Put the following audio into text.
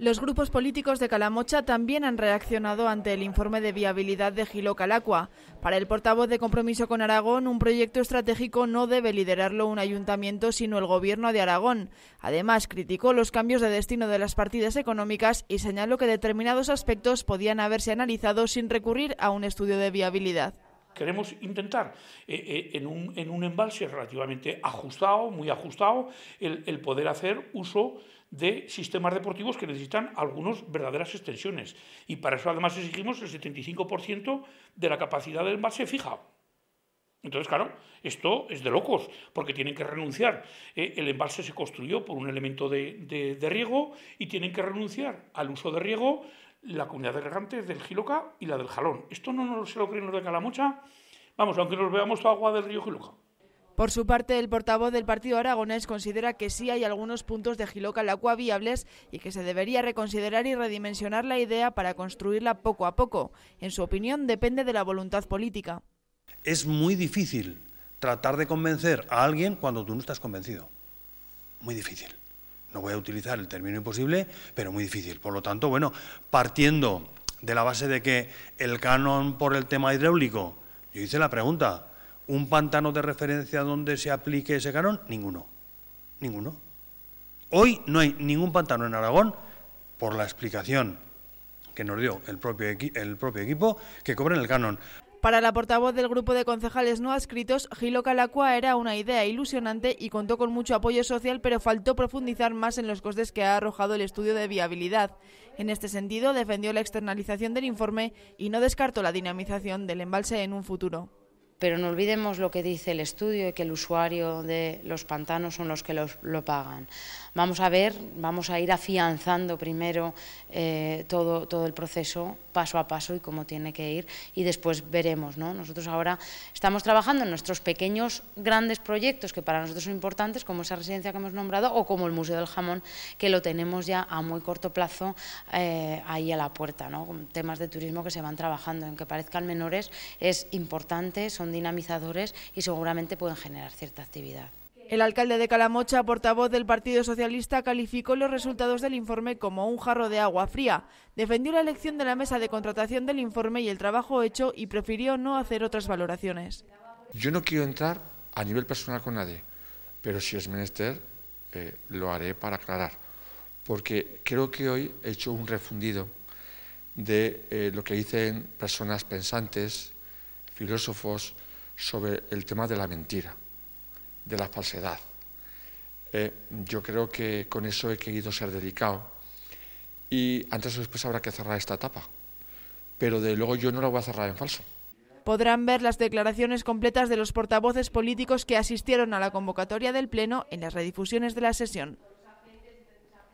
Los grupos políticos de Calamocha también han reaccionado ante el informe de viabilidad de Gilo Calacua. Para el portavoz de Compromiso con Aragón, un proyecto estratégico no debe liderarlo un ayuntamiento, sino el gobierno de Aragón. Además, criticó los cambios de destino de las partidas económicas y señaló que determinados aspectos podían haberse analizado sin recurrir a un estudio de viabilidad queremos intentar eh, eh, en, un, embalse relativamente ajustado, muy ajustado, el poder hacer uso de sistemas deportivos que necesitan algunas verdaderas extensiones. Y para eso además exigimos el 75% de la capacidad del embalse fija. Entonces, claro, esto es de locos, porque tienen que renunciar. Eh, el embalse se construyó por un elemento de, riego y tienen que renunciar al uso de riego la comunidad de regantes del Giloca y la del Jalón. Esto no, se lo creen los de Calamocha, vamos, aunque nos veamos agua del río Giloca. Por su parte, el portavoz del Partido Aragonés considera que sí hay algunos puntos de lacua viables y que se debería reconsiderar y redimensionar la idea para construirla poco a poco. En su opinión, depende de la voluntad política. Es muy difícil tratar de convencer a alguien cuando tú no estás convencido. Muy difícil. No voy a utilizar el término imposible, pero muy difícil. Por lo tanto, bueno, partiendo de la base de que el canon por el tema hidráulico, yo hice la pregunta, un pantano de referencia donde se aplique ese canon, ninguno, ninguno. Hoy no hay ningún pantano en Aragón, por la explicación que nos dio el propio, equipo, que cobren el canon. Para la portavoz del grupo de concejales no adscritos, Gilo Calacua era una idea ilusionante y contó con mucho apoyo social, pero faltó profundizar más en los costes que ha arrojado el estudio de viabilidad. En este sentido, defendió la externalización del informe y no descartó la dinamización del embalse en un futuro pero no olvidemos lo que dice el estudio y que el usuario de los pantanos son los que los, lo pagan. Vamos a ver, vamos a ir afianzando primero eh, todo, todo el proceso paso a paso y cómo tiene que ir y después veremos. Nosotros ahora estamos trabajando en nuestros pequeños grandes proyectos que para nosotros son importantes, como esa residencia que hemos nombrado o como el Museo del Jamón, que lo tenemos ya a muy corto plazo eh, ahí a la puerta, con temas de turismo que se van trabajando, aunque parezcan menores, es importante, son dinamizadores y seguramente pueden generar cierta actividad. El alcalde de Calamocha, portavoz del Partido Socialista, calificó los resultados del informe como un jarro de agua fría. Defendió la elección de la mesa de contratación del informe y el trabajo hecho y prefirió no hacer otras valoraciones. Yo no quiero entrar a nivel personal con nadie, pero si es menester, eh, lo haré para aclarar, porque creo que hoy he hecho un refundido de eh, lo que dicen personas pensantes, filósofos sobre el tema de la mentira, de la falsedad. Eh, yo creo que con eso he querido ser delicado y antes o después habrá que cerrar esta etapa, pero de luego yo no la voy a cerrar en falso. Podrán ver las declaraciones completas de los portavoces políticos que asistieron a la convocatoria del Pleno en las redifusiones de la sesión.